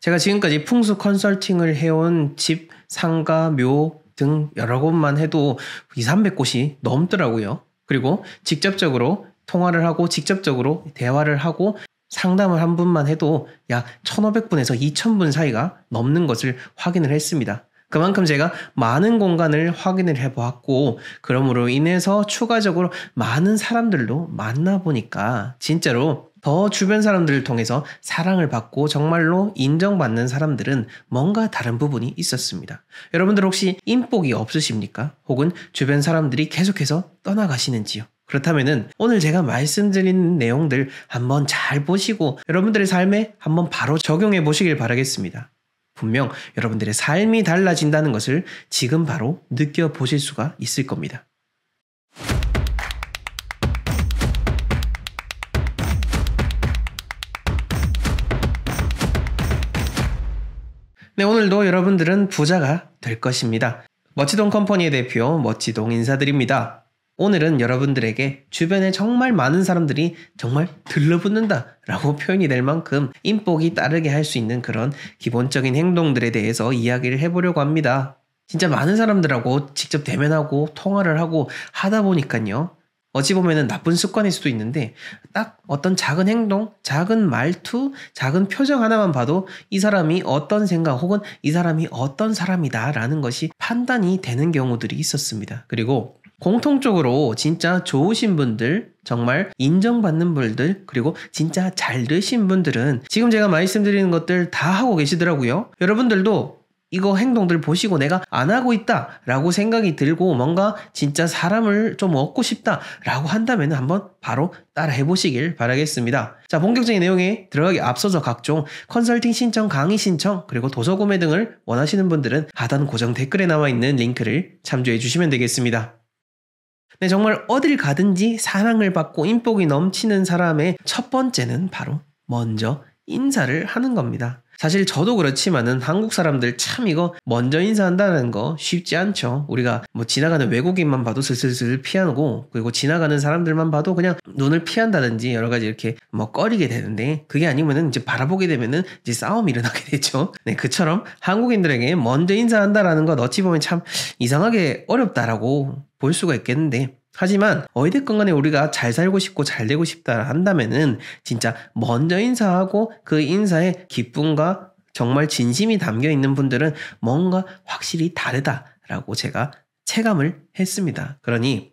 제가 지금까지 풍수 컨설팅을 해온 집, 상가, 묘 등 여러 곳만 해도 2, 300곳이 넘더라고요. 그리고 직접적으로 통화를 하고 직접적으로 대화를 하고 상담을 한 분만 해도 약 1,500분에서 2,000분 사이가 넘는 것을 확인을 했습니다. 그만큼 제가 많은 공간을 확인을 해보았고, 그러므로 인해서 추가적으로 많은 사람들도 만나보니까 진짜로 더 주변 사람들을 통해서 사랑을 받고 정말로 인정받는 사람들은 뭔가 다른 부분이 있었습니다. 여러분들 혹시 인복이 없으십니까? 혹은 주변 사람들이 계속해서 떠나가시는지요? 그렇다면 오늘 제가 말씀드린 내용들 한번 잘 보시고 여러분들의 삶에 한번 바로 적용해 보시길 바라겠습니다. 분명 여러분들의 삶이 달라진다는 것을 지금 바로 느껴보실 수가 있을 겁니다. 네, 오늘도 여러분들은 부자가 될 것입니다. 머치동 컴퍼니의 대표 머치동 인사드립니다. 오늘은 여러분들에게 주변에 정말 많은 사람들이 정말 들러붙는다 라고 표현이 될 만큼 인복이 따르게 할 수 있는 그런 기본적인 행동들에 대해서 이야기를 해보려고 합니다. 진짜 많은 사람들하고 직접 대면하고 통화를 하고 하다 보니까요. 어찌 보면 나쁜 습관일 수도 있는데 딱 어떤 작은 행동, 작은 말투, 작은 표정 하나만 봐도 이 사람이 어떤 생각 혹은 이 사람이 어떤 사람이다라는 것이 판단이 되는 경우들이 있었습니다. 그리고 공통적으로 진짜 좋으신 분들, 정말 인정받는 분들, 그리고 진짜 잘 드신 분들은 지금 제가 말씀드리는 것들 다 하고 계시더라고요. 여러분들도 이거 행동들 보시고 내가 안 하고 있다 라고 생각이 들고 뭔가 진짜 사람을 좀 얻고 싶다 라고 한다면 한번 바로 따라 해보시길 바라겠습니다. 자, 본격적인 내용에 들어가기 앞서서 각종 컨설팅 신청, 강의 신청, 그리고 도서 구매 등을 원하시는 분들은 하단 고정 댓글에 나와 있는 링크를 참조해 주시면 되겠습니다. 네, 정말 어딜 가든지 사랑을 받고 인복이 넘치는 사람의 첫 번째는 바로 먼저 인사를 하는 겁니다. 사실 저도 그렇지만은 한국 사람들 참 이거 먼저 인사한다는 거 쉽지 않죠. 우리가 뭐 지나가는 외국인만 봐도 슬슬슬 피하고 그리고 지나가는 사람들만 봐도 그냥 눈을 피한다든지 여러 가지 이렇게 뭐 꺼리게 되는데 그게 아니면은 이제 바라보게 되면은 이제 싸움이 일어나게 되죠. 네, 그처럼 한국인들에게 먼저 인사한다라는 것 어찌 보면 참 이상하게 어렵다라고 볼 수가 있겠는데 하지만 어이됐건 간에 우리가 잘 살고 싶고 잘 되고 싶다 한다면은 진짜 먼저 인사하고 그 인사에 기쁨과 정말 진심이 담겨 있는 분들은 뭔가 확실히 다르다라고 제가 체감을 했습니다. 그러니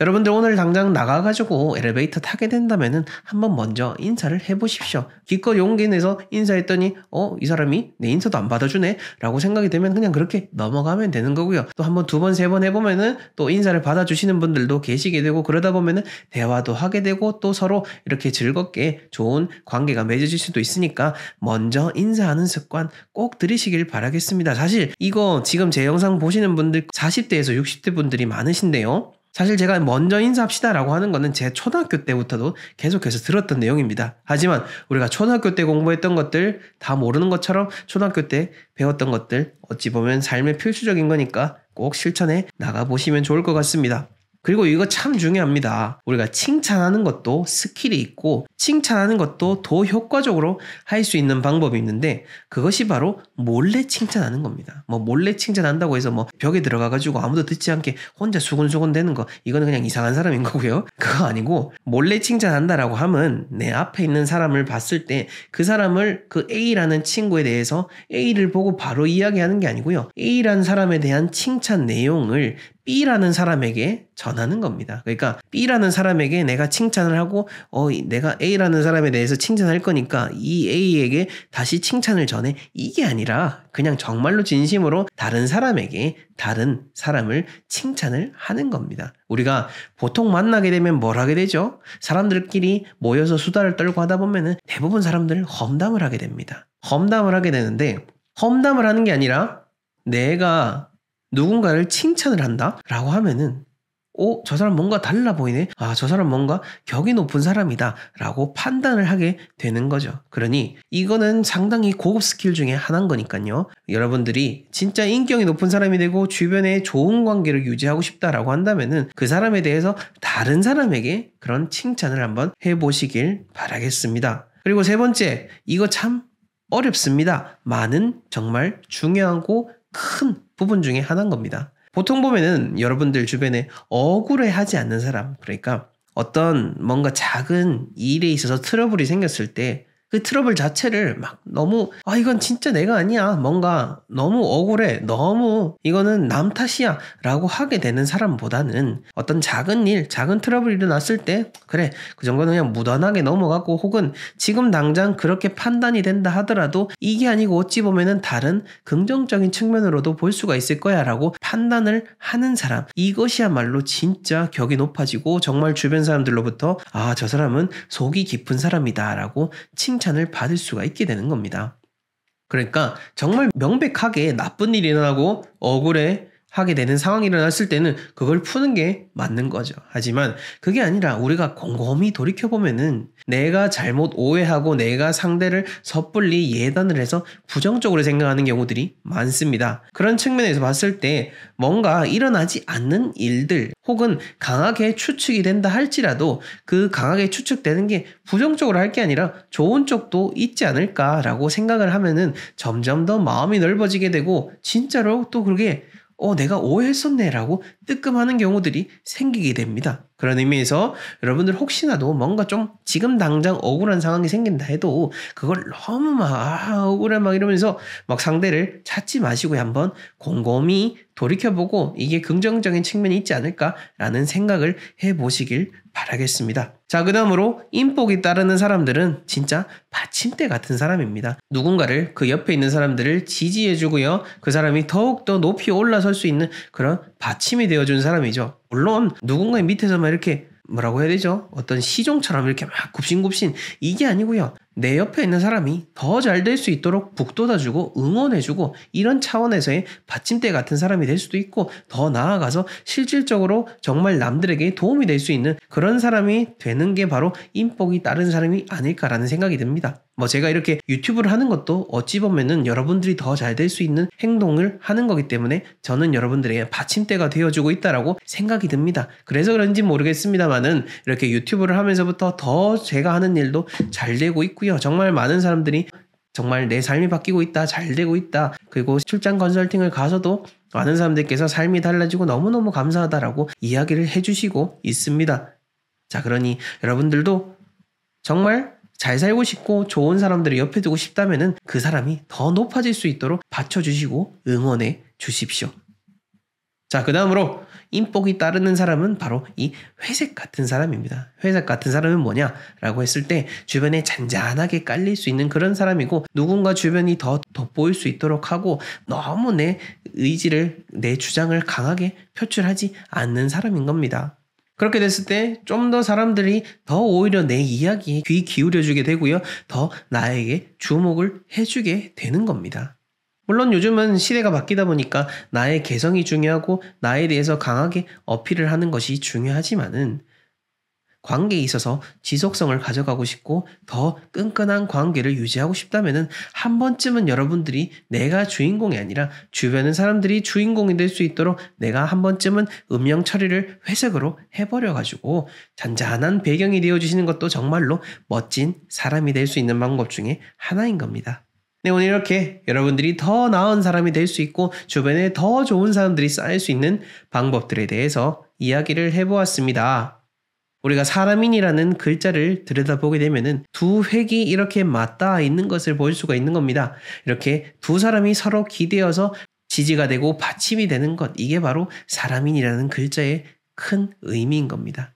여러분들 오늘 당장 나가가지고 엘리베이터 타게 된다면은 한번 먼저 인사를 해보십시오. 기껏 용기 내서 인사했더니 어 이 사람이 내 인사도 안 받아주네 라고 생각이 되면 그냥 그렇게 넘어가면 되는 거고요. 또 한번 두 번 세 번 해보면은 또 인사를 받아주시는 분들도 계시게 되고 그러다 보면은 대화도 하게 되고 또 서로 이렇게 즐겁게 좋은 관계가 맺어질 수도 있으니까 먼저 인사하는 습관 꼭 들이시길 바라겠습니다. 사실 이거 지금 제 영상 보시는 분들 40대에서 60대 분들이 많으신데요. 사실 제가 먼저 인사합시다라고 하는 것은 제 초등학교 때부터도 계속해서 들었던 내용입니다. 하지만 우리가 초등학교 때 공부했던 것들 다 모르는 것처럼 초등학교 때 배웠던 것들 어찌 보면 삶의 필수적인 거니까 꼭 실천해 나가 보시면 좋을 것 같습니다. 그리고 이거 참 중요합니다. 우리가 칭찬하는 것도 스킬이 있고 칭찬하는 것도 더 효과적으로 할 수 있는 방법이 있는데 그것이 바로 몰래 칭찬하는 겁니다. 뭐 몰래 칭찬한다고 해서 뭐 벽에 들어가 가지고 아무도 듣지 않게 혼자 수근수근 되는 거 이거는 그냥 이상한 사람인 거고요. 그거 아니고 몰래 칭찬한다라고 하면 내 앞에 있는 사람을 봤을 때 그 사람을 그 A라는 친구에 대해서 A를 보고 바로 이야기하는 게 아니고요. A라는 사람에 대한 칭찬 내용을 B라는 사람에게 전하는 겁니다. 그러니까 B라는 사람에게 내가 칭찬을 하고 어 내가 A라는 사람에 대해서 칭찬할 거니까 이 A에게 다시 칭찬을 전해 이게 아니라 그냥 정말로 진심으로 다른 사람에게 다른 사람을 칭찬을 하는 겁니다. 우리가 보통 만나게 되면 뭘 하게 되죠? 사람들끼리 모여서 수다를 떨고 하다 보면은 대부분 사람들은 험담을 하게 됩니다. 험담을 하게 되는데 험담을 하는 게 아니라 내가 누군가를 칭찬을 한다? 라고 하면은 오, 어, 저 사람 뭔가 달라 보이네. 아, 저 사람 뭔가 격이 높은 사람이다. 라고 판단을 하게 되는 거죠. 그러니 이거는 상당히 고급 스킬 중에 하나인 거니까요. 여러분들이 진짜 인격이 높은 사람이 되고 주변에 좋은 관계를 유지하고 싶다라고 한다면은 그 사람에 대해서 다른 사람에게 그런 칭찬을 한번 해보시길 바라겠습니다. 그리고 세 번째, 이거 참 어렵습니다. 많은 정말 중요하고 큰 부분 중에 하나인 겁니다. 보통 보면은 여러분들 주변에 억울해 하지 않는 사람, 그러니까 어떤 뭔가 작은 일에 있어서 트러블이 생겼을 때그 트러블 자체를 막 너무 아 이건 진짜 내가 아니야 뭔가 너무 억울해 너무 이거는 남 탓이야 라고 하게 되는 사람보다는 어떤 작은 일 작은 트러블이 일어났을 때 그래 그 정도는 그냥 무던하게 넘어가고 혹은 지금 당장 그렇게 판단이 된다 하더라도 이게 아니고 어찌 보면은 다른 긍정적인 측면으로도 볼 수가 있을 거야 라고 판단을 하는 사람 이것이야말로 진짜 격이 높아지고 정말 주변 사람들로부터 아 저 사람은 속이 깊은 사람이다 라고 칭 칭찬을 받을 수가 있게 되는 겁니다. 그러니까 정말 명백하게 나쁜 일이 일어나고 억울해 하게 되는 상황이 일어났을 때는 그걸 푸는 게 맞는 거죠. 하지만 그게 아니라 우리가 곰곰이 돌이켜보면은 내가 잘못 오해하고 내가 상대를 섣불리 예단을 해서 부정적으로 생각하는 경우들이 많습니다. 그런 측면에서 봤을 때 뭔가 일어나지 않는 일들 혹은 강하게 추측이 된다 할지라도 그 강하게 추측되는 게 부정적으로 할 게 아니라 좋은 쪽도 있지 않을까라고 생각을 하면은 점점 더 마음이 넓어지게 되고 진짜로 또 그게 렇 어, 내가 오해했었네 라고 뜨끔하는 경우들이 생기게 됩니다. 그런 의미에서 여러분들 혹시나도 뭔가 좀 지금 당장 억울한 상황이 생긴다 해도 그걸 너무 막 아, 억울해 막 이러면서 막 상대를 찾지 마시고 한번 곰곰이 돌이켜보고 이게 긍정적인 측면이 있지 않을까라는 생각을 해보시길 바라겠습니다. 자, 그 다음으로 인복이 따르는 사람들은 진짜 받침대 같은 사람입니다. 누군가를 그 옆에 있는 사람들을 지지해주고요. 그 사람이 더욱더 높이 올라설 수 있는 그런 받침이 되어준 사람이죠. 물론 누군가의 밑에서만 이렇게 뭐라고 해야 되죠? 어떤 시종처럼 이렇게 막 굽신굽신 이게 아니고요. 내 옆에 있는 사람이 더 잘 될 수 있도록 북돋아주고 응원해주고 이런 차원에서의 받침대 같은 사람이 될 수도 있고 더 나아가서 실질적으로 정말 남들에게 도움이 될 수 있는 그런 사람이 되는 게 바로 인복이 따른 사람이 아닐까라는 생각이 듭니다. 뭐 제가 이렇게 유튜브를 하는 것도 어찌 보면은 여러분들이 더 잘 될 수 있는 행동을 하는 거기 때문에 저는 여러분들에게 받침대가 되어주고 있다라고 생각이 듭니다. 그래서 그런지 모르겠습니다만은 이렇게 유튜브를 하면서부터 더 제가 하는 일도 잘 되고 있고요. 정말 많은 사람들이 정말 내 삶이 바뀌고 있다, 잘 되고 있다. 그리고 출장 컨설팅을 가서도 많은 사람들께서 삶이 달라지고 너무너무 감사하다라고 이야기를 해주시고 있습니다. 자, 그러니 여러분들도 정말 잘 살고 싶고 좋은 사람들을 옆에 두고 싶다면그 사람이 더 높아질 수 있도록 받쳐주시고 응원해 주십시오. 자, 그 다음으로 인복이 따르는 사람은 바로 이 회색 같은 사람입니다. 회색 같은 사람은 뭐냐? 라고 했을 때 주변에 잔잔하게 깔릴 수 있는 그런 사람이고 누군가 주변이 더 돋보일 수 있도록 하고 너무 내 의지를, 내 주장을 강하게 표출하지 않는 사람인 겁니다. 그렇게 됐을 때 좀 더 사람들이 더 오히려 내 이야기에 귀 기울여 주게 되고요. 더 나에게 주목을 해주게 되는 겁니다. 물론 요즘은 시대가 바뀌다 보니까 나의 개성이 중요하고 나에 대해서 강하게 어필을 하는 것이 중요하지만은 관계에 있어서 지속성을 가져가고 싶고 더 끈끈한 관계를 유지하고 싶다면한 번쯤은 여러분들이 내가 주인공이 아니라 주변의 사람들이 주인공이 될 수 있도록 내가 한 번쯤은 음영 처리를 회색으로 해버려 가지고 잔잔한 배경이 되어 주시는 것도 정말로 멋진 사람이 될 수 있는 방법 중에 하나인 겁니다. 네, 오늘 이렇게 여러분들이 더 나은 사람이 될 수 있고 주변에 더 좋은 사람들이 쌓일 수 있는 방법들에 대해서 이야기를 해보았습니다. 우리가 사람인이라는 글자를 들여다보게 되면두 획이 이렇게 맞닿아 있는 것을 볼 수가 있는 겁니다. 이렇게 두 사람이 서로 기대어서 지지가 되고 받침이 되는 것, 이게 바로 사람인이라는 글자의 큰 의미인 겁니다.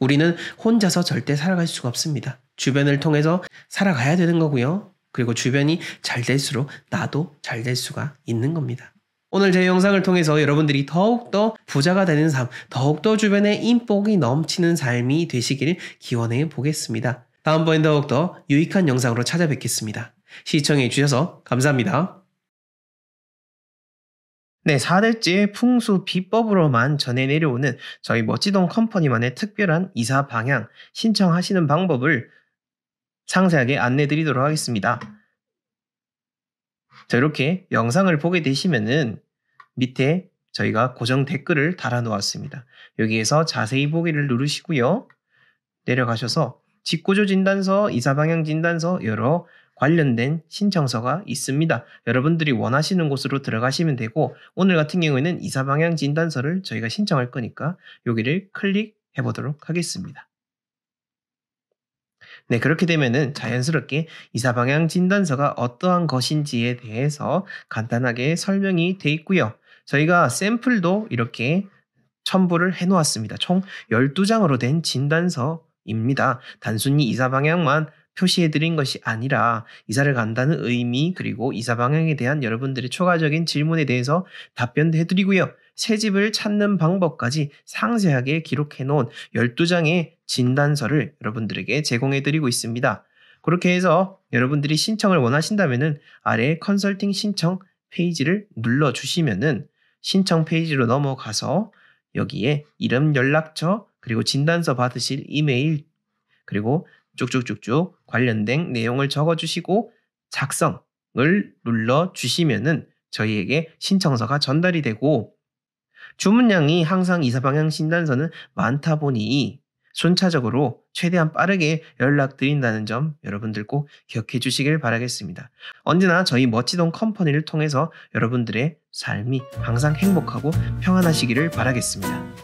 우리는 혼자서 절대 살아갈 수가 없습니다. 주변을 통해서 살아가야 되는 거고요. 그리고 주변이 잘 될수록 나도 잘 될 수가 있는 겁니다. 오늘 제 영상을 통해서 여러분들이 더욱더 부자가 되는 삶, 더욱더 주변에 인복이 넘치는 삶이 되시길 기원해 보겠습니다. 다음번엔 더욱더 유익한 영상으로 찾아뵙겠습니다. 시청해 주셔서 감사합니다. 네, 4대째 풍수 비법으로만 전해 내려오는 저희 멋지동 컴퍼니만의 특별한 이사 방향 신청하시는 방법을 상세하게 안내 드리도록 하겠습니다. 자, 이렇게 영상을 보게 되시면은 밑에 저희가 고정 댓글을 달아 놓았습니다. 여기에서 자세히 보기를 누르시고요. 내려가셔서 직구조 진단서, 이사 방향 진단서 여러 관련된 신청서가 있습니다. 여러분들이 원하시는 곳으로 들어가시면 되고 오늘 같은 경우에는 이사 방향 진단서를 저희가 신청할 거니까 여기를 클릭해 보도록 하겠습니다. 네, 그렇게 되면은 자연스럽게 이사 방향 진단서가 어떠한 것인지에 대해서 간단하게 설명이 돼 있고요. 저희가 샘플도 이렇게 첨부를 해 놓았습니다. 총 12장으로 된 진단서입니다. 단순히 이사 방향만 표시해드린 것이 아니라 이사를 간다는 의미 그리고 이사 방향에 대한 여러분들의 추가적인 질문에 대해서 답변도 해드리고요. 새 집을 찾는 방법까지 상세하게 기록해 놓은 12장의 진단서를 여러분들에게 제공해 드리고 있습니다. 그렇게 해서 여러분들이 신청을 원하신다면 아래 컨설팅 신청 페이지를 눌러 주시면은 신청 페이지로 넘어가서 여기에 이름 연락처 그리고 진단서 받으실 이메일 그리고 쭉쭉쭉쭉 관련된 내용을 적어 주시고 작성을 눌러 주시면은 저희에게 신청서가 전달이 되고 주문량이 항상 이사방향 진단서는 많다 보니 순차적으로 최대한 빠르게 연락드린다는 점 여러분들 꼭 기억해 주시길 바라겠습니다. 언제나 저희 멋지던 컴퍼니를 통해서 여러분들의 삶이 항상 행복하고 평안하시기를 바라겠습니다.